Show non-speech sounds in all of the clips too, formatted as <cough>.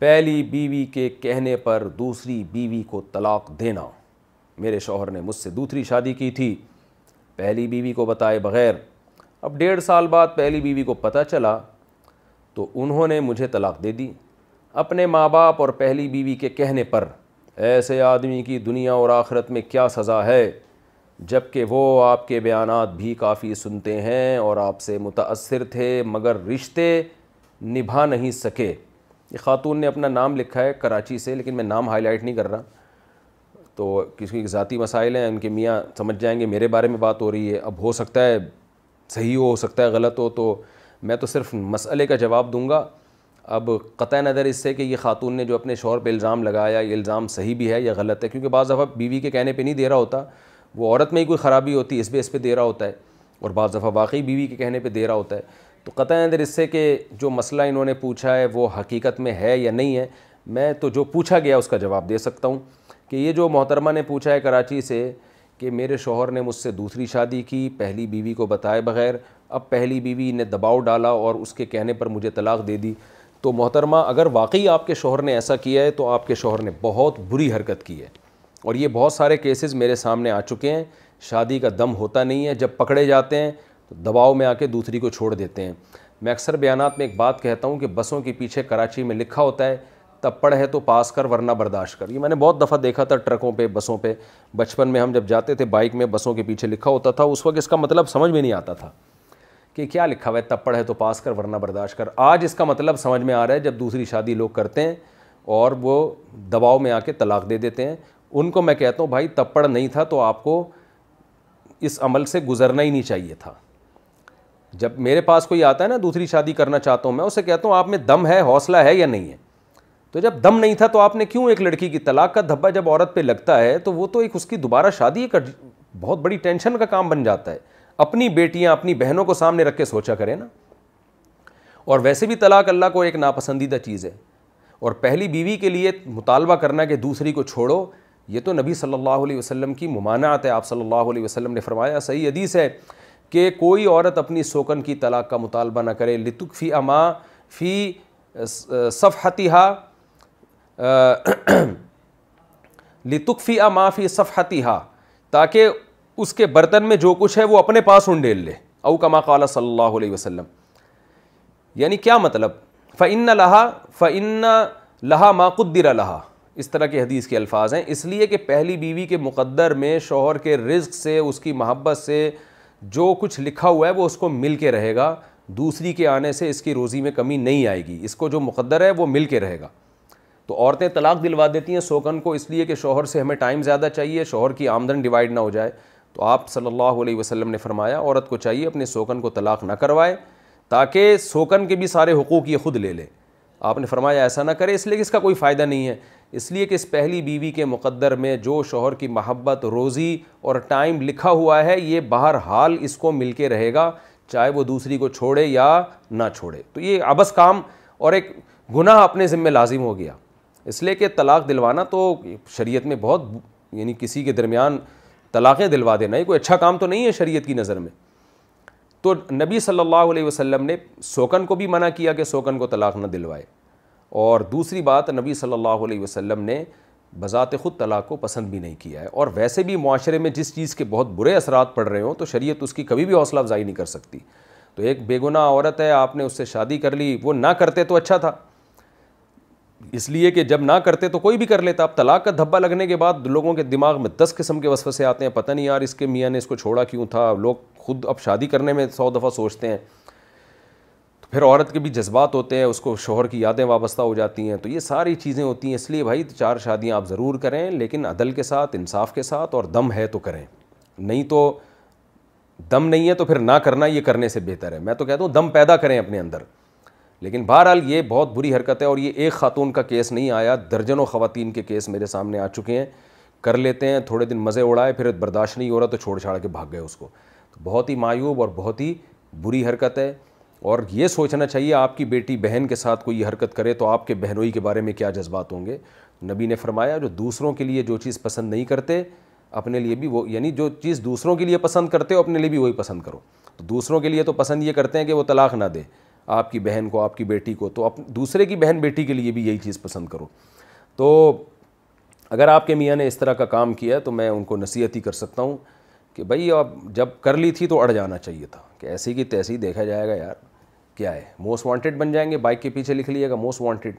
पहली बीवी के कहने पर दूसरी बीवी को तलाक देना मेरे शोहर ने मुझसे दूसरी शादी की थी पहली बीवी को बताए बगैर अब डेढ़ साल बाद पहली बीवी को पता चला तो उन्होंने मुझे तलाक दे दी अपने माँ बाप और पहली बीवी के कहने पर ऐसे आदमी की दुनिया और आखिरत में क्या सज़ा है जबकि वो आपके बयान भी काफ़ी सुनते हैं और आपसे मुतासर थे मगर रिश्ते निभा नहीं सके ये खातून ने अपना नाम लिखा है कराची से लेकिन मैं नाम हाईलाइट नहीं कर रहा तो किसी के ज़ाती मसाइल हैं उनके मियाँ समझ जाएंगे मेरे बारे में बात हो रही है अब हो सकता है सही हो हो सकता है गलत हो तो मैं तो सिर्फ मसले का जवाब दूंगा अब क़त नज़र इससे कि ये खातून ने जो अपने शोर पर इल्ज़ाम लगाया ये इल्ज़ाम सही भी है या गलत है क्योंकि बाज़ दफ़ा बीवी के कहने पर नहीं दे रहा होता वो औरत में ही कोई ख़राबी होती है इस बेस पे दे रहा होता है और बाज़ दफ़ा वाकई बीवी के कहने पर दे रहा होता है तो क़त अंदर इससे कि जो मसला इन्होंने पूछा है वो हकीकत में है या नहीं है मैं तो जो पूछा गया उसका जवाब दे सकता हूँ कि ये जो मोहतरमा ने पूछा है कराची से कि मेरे शोहर ने मुझसे दूसरी शादी की पहली बीवी को बताए बगैर अब पहली बीवी ने दबाव डाला और उसके कहने पर मुझे तलाक दे दी तो मोहतरमा अगर वाकई आपके शोहर ने ऐसा किया है तो आपके शोहर ने बहुत बुरी हरकत की है और ये बहुत सारे केसेस मेरे सामने आ चुके हैं शादी का दम होता नहीं है जब पकड़े जाते हैं तो दबाव में आके दूसरी को छोड़ देते हैं मैं अक्सर बयान में एक बात कहता हूँ कि बसों के पीछे कराची में लिखा होता है तप्पड़ है तो पास कर वरना बर्दाश्त कर ये मैंने बहुत दफ़ा देखा था ट्रकों पे बसों पे बचपन में हम जब जाते थे बाइक में बसों के पीछे लिखा होता था उस वक्त इसका मतलब समझ में नहीं आता था कि क्या लिखा हुआ है तप्पड़ है तो पास कर वरना बर्दाश्त कर आज इसका मतलब समझ में आ रहा है जब दूसरी शादी लोग करते हैं और वो दबाव में आके तलाक दे देते हैं उनको मैं कहता हूँ भाई तप्पड़ नहीं था तो आपको इस अमल से गुजरना ही नहीं चाहिए था जब मेरे पास कोई आता है ना दूसरी शादी करना चाहता हूँ मैं उसे कहता हूँ आप में दम है हौसला है या नहीं है तो जब दम नहीं था तो आपने क्यों एक लड़की की तलाक का धब्बा जब औरत पर लगता है तो वो तो एक उसकी दोबारा शादी एक बहुत बड़ी टेंशन का काम बन जाता है अपनी बेटियाँ अपनी बहनों को सामने रख के सोचा करें ना और वैसे भी तलाक अल्लाह को एक नापसंदीदा चीज़ है और पहली बीवी के लिए मुतालबा करना कि दूसरी को छोड़ो ये तो नबी सल्लल्लाहु अलैहि वसल्लम की ममानात है आप सल्लल्लाहु अलैहि वसल्लम ने फरमाया सही हदीस है कि कोई औरत अपनी शोकन की तलाक का मुतालबा न करे लितुक फ़ी अमा फ़ी सफ़हतिहा <clears throat> लितुक फ़ी अमा फ़ी सफ़हतिहा ताकि उसके बर्तन में जो कुछ है वो अपने पास उंडेल ले औ कमा कला सल्लल्लाहु अलैहि वसल्लम यानी क्या मतलब फ़िन लहा फ़िन लहा माकुद्दीर लहा इस तरह के हदीस के अल्फाज हैं इसलिए कि पहली बीवी के मुकद्दर में शोहर के रिज्क से उसकी मोहब्बत से जो कुछ लिखा हुआ है वो उसको मिल के रहेगा दूसरी के आने से इसकी रोज़ी में कमी नहीं आएगी इसको जो मुकद्दर है वो मिल के रहेगा तो औरतें तलाक दिलवा देती हैं सोकन को इसलिए कि शोहर से हमें टाइम ज़्यादा चाहिए शोहर की आमदन डिवाइड ना हो जाए तो आप सल्लल्लाहु अलैहि वसल्लम ने फरमाया औरत को चाहिए अपने सोकन को तलाक ना करवाए ताकि सोकन के भी सारे हकूक़ ये ख़ुद ले लें आपने फरमाया ऐसा ना करें इसलिए कि इसका कोई फ़ायदा नहीं है इसलिए कि इस पहली बीवी के मुकद्दर में जो शोहर की महब्बत रोज़ी और टाइम लिखा हुआ है ये बहर हाल इसको मिल के रहेगा चाहे वो दूसरी को छोड़े या ना छोड़े तो ये अबस काम और एक गुनाह अपने ज़िम्मे लाजिम हो गया इसलिए कि तलाक़ दिलवाना तो शरीयत में बहुत यानी किसी के दरमियान तलाक़ें दिलवा देना ये कोई अच्छा काम तो नहीं है शरीयत की नज़र में तो नबी सल्लल्लाहु अलैहि वसल्लम ने सोकन को भी मना किया कि सोकन को तलाक़ न दिलवाए और दूसरी बात नबी सल्लल्लाहु अलैहि वसल्लम ने बज़ात ख़ुद तलाक़ को पसंद भी नहीं किया है और वैसे भी माशरे में जिस चीज़ के बहुत बुरे असरात पड़ रहे हों तो शरीयत उसकी कभी भी हौसला अफजाई नहीं कर सकती तो एक बेगुनाह औरत है आपने उससे शादी कर ली वो ना करते तो अच्छा था इसलिए कि जब ना करते तो कोई भी कर लेता अब तलाक का धब्बा लगने के बाद लोगों के दिमाग में दस किस्म के वसवसे आते हैं पता नहीं यार इसके मियाँ ने इसको छोड़ा क्यों था लोग खुद अब शादी करने में सौ दफ़ा सोचते हैं तो फिर औरत के भी जज्बात होते हैं उसको शोहर की यादें वाबस्ता हो जाती हैं तो ये सारी चीज़ें होती हैं इसलिए भाई तो चार शादियाँ आप ज़रूर करें लेकिन अदल के साथ इंसाफ के साथ और दम है तो करें नहीं तो दम नहीं है तो फिर ना करना ये करने से बेहतर है मैं तो कहता हूँ दम पैदा करें अपने अंदर लेकिन बहरहाल ये बहुत बुरी हरकत है और ये एक खातून का केस नहीं आया दर्जनों खवतान के केस मेरे सामने आ चुके हैं कर लेते हैं थोड़े दिन मज़े उड़ाए फिर बर्दाश्त नहीं हो रहा तो छोड़ छाड़ के भाग गए उसको तो बहुत ही मायूब और बहुत ही बुरी हरकत है और ये सोचना चाहिए आपकी बेटी बहन के साथ कोई हरकत करे तो आपके बहनोई के बारे में क्या जज्बात होंगे नबी ने फरमाया जो दूसरों के लिए जो चीज़ पसंद नहीं करते अपने लिए भी वो यानी जो चीज़ दूसरों के लिए पसंद करते हो अपने लिए भी वही पसंद करो तो दूसरों के लिए तो पसंद ये करते हैं कि वो तलाक ना दे आपकी बहन को आपकी बेटी को तो आप दूसरे की बहन बेटी के लिए भी यही चीज़ पसंद करो तो अगर आपके मियाँ ने इस तरह का काम किया तो मैं उनको नसीहत ही कर सकता हूँ कि भाई आप जब कर ली थी तो अड़ जाना चाहिए था कि ऐसी की तैसी देखा जाएगा यार क्या है मोस्ट वांटेड बन जाएंगे बाइक के पीछे लिख लिएगा मोस्ट वांटेड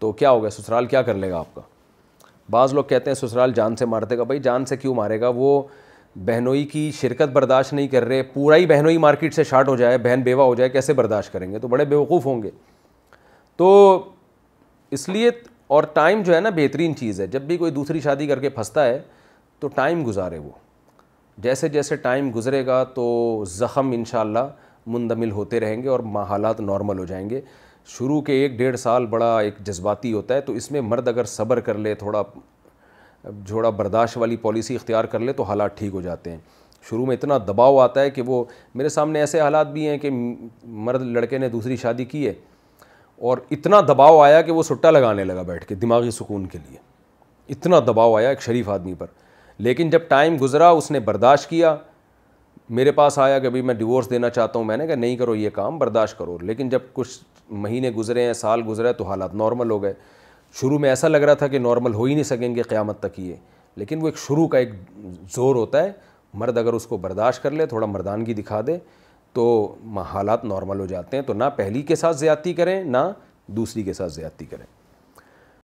तो क्या होगा ससुराल क्या कर लेगा आपका बाज़ लोग कहते हैं ससुराल जान से मार देगा भाई जान से क्यों मारेगा वो बहनोई की शिरकत बर्दाश्त नहीं कर रहे पूरा ही बहनोई मार्केट से शार्ट हो जाए बहन बेवा हो जाए कैसे बर्दाश्त करेंगे तो बड़े बेवकूफ़ होंगे तो इसलिए और टाइम जो है ना बेहतरीन चीज़ है जब भी कोई दूसरी शादी करके फंसता है तो टाइम गुजारे वो जैसे जैसे टाइम गुजरेगा तो ज़ख़म इन मुंदमिल होते रहेंगे और हालात नॉर्मल हो जाएंगे शुरू के एक डेढ़ साल बड़ा एक जज्बाती होता है तो इसमें मर्द अगर सब्र कर ले थोड़ा झोड़ा बर्दाश्त वाली पॉलिसी इख्तियार कर ले तो हालात ठीक हो जाते हैं शुरू में इतना दबाव आता है कि वो मेरे सामने ऐसे हालात भी हैं कि मर्द लड़के ने दूसरी शादी की है और इतना दबाव आया कि वो सुट्टा लगाने लगा बैठ के दिमागी सुकून के लिए इतना दबाव आया एक शरीफ आदमी पर लेकिन जब टाइम गुजरा उसने बर्दाश्त किया मेरे पास आया कि अभी मैं डिवोर्स देना चाहता हूँ मैंने कहा नहीं करो ये काम बर्दाश्त करो लेकिन जब कुछ महीने गुजरे हैं साल गुजरे तो हालात नॉर्मल हो गए शुरू में ऐसा लग रहा था कि नॉर्मल हो ही नहीं सकेंगे क़्यामत तक ये लेकिन वो एक शुरू का एक ज़ोर होता है मर्द अगर उसको बर्दाश्त कर ले थोड़ा मर्दानगी दिखा दे तो हालात नॉर्मल हो जाते हैं तो ना पहली के साथ ज़्यादती करें ना दूसरी के साथ ज़्यादती करें